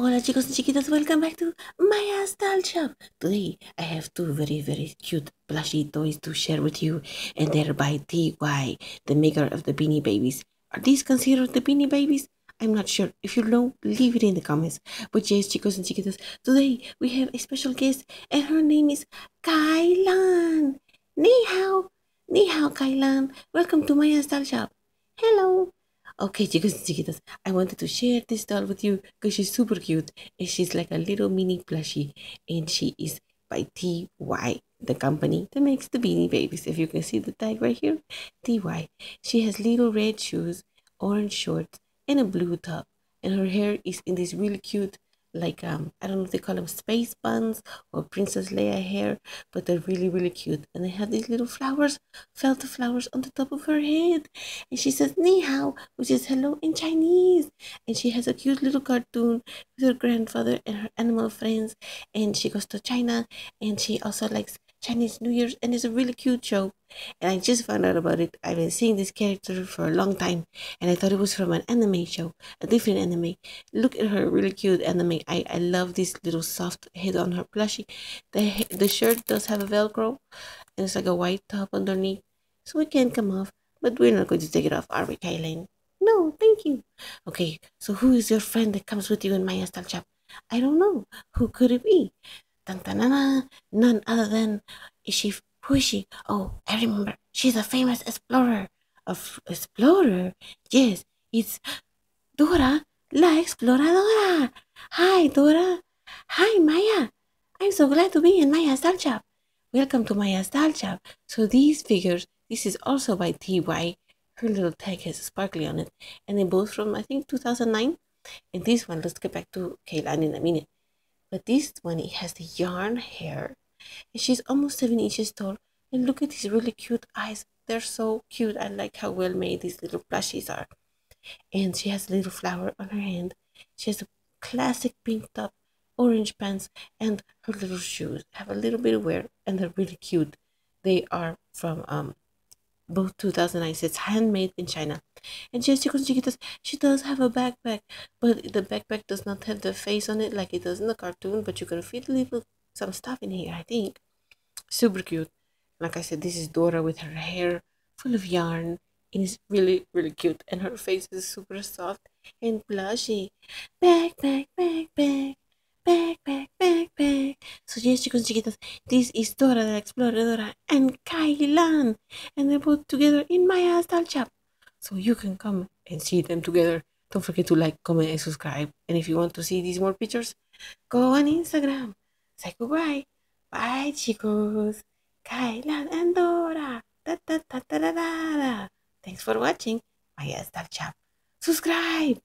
Hola chicos and chiquitas, welcome back to Maya's Doll Shop. Today I have two very very cute plushy toys to share with you and they're by TY, the maker of the Beanie Babies. Are these considered the Beanie Babies? I'm not sure. If you know, leave it in the comments. But yes, chicos and chiquitas, today we have a special guest and her name is Kailan. Ni hao. Ni hao, Kailan. Welcome to Maya's Doll Shop. Hello okay chicos and chiquitas i wanted to share this doll with you because she's super cute and she's like a little mini plushie and she is by ty the company that makes the beanie babies if you can see the tag right here ty she has little red shoes orange shorts and a blue top and her hair is in this really cute like um I don't know if they call them space buns or Princess Leia hair, but they're really really cute. And they have these little flowers, felt flowers on the top of her head, and she says "ni hao," which is hello in Chinese. And she has a cute little cartoon with her grandfather and her animal friends. And she goes to China, and she also likes Chinese New Year's, and it's a really cute show. And I just found out about it. I've been seeing this character for a long time, and I thought it was from an anime show, a different anime. Look at her, really cute anime. I, I love this little soft head on her plushie. The, the shirt does have a velcro, and it's like a white top underneath, so it can come off, but we're not going to take it off, are we, Kaylin? No, thank you. Okay, so who is your friend that comes with you in my Astal shop? I don't know. Who could it be? dun, dun, dun, dun, none other than is she who is she? Oh, I remember. She's a famous explorer. A f- explorer? Yes, it's Dora la Exploradora. Hi, Dora. Hi, Maya. I'm so glad to be in Maya's Doll Shop. Welcome to Maya's Doll Shop. So these figures, this is also by TY. Her little tag has a sparkly on it. And they both from, I think, 2009. And this one, let's get back to Kaylan in a minute. But this one it has the yarn hair. And she's almost 7 inches tall. And look at these really cute eyes. They're so cute. I like how well made these little plushies are. And she has a little flower on her hand. She has a classic pink top, orange pants, and her little shoes have a little bit of wear and they're really cute. They are from um, both 2009. It's handmade in China. And she has chicken she does she does have a backpack, but the backpack does not have the face on it like it does in the cartoon, but you can fit little some stuff in here, I think. Super cute. Like I said, this is Dora with her hair full of yarn. It is really, really cute. And her face is super soft and plushy. Backpack, backpack, backpack, backpack, Back, back, back, back. So yes, chicos, chiquitas, this is Dora the Exploradora and Kailan, and they're both together in my ass shop so you can come and see them together. Don't forget to like, comment, and subscribe. And if you want to see these more pictures, go on Instagram. Say goodbye. Bye, chicos. Kailan and Dora. Da, da, da, da, da, da, da. Thanks for watching. My ass, Chap. Subscribe.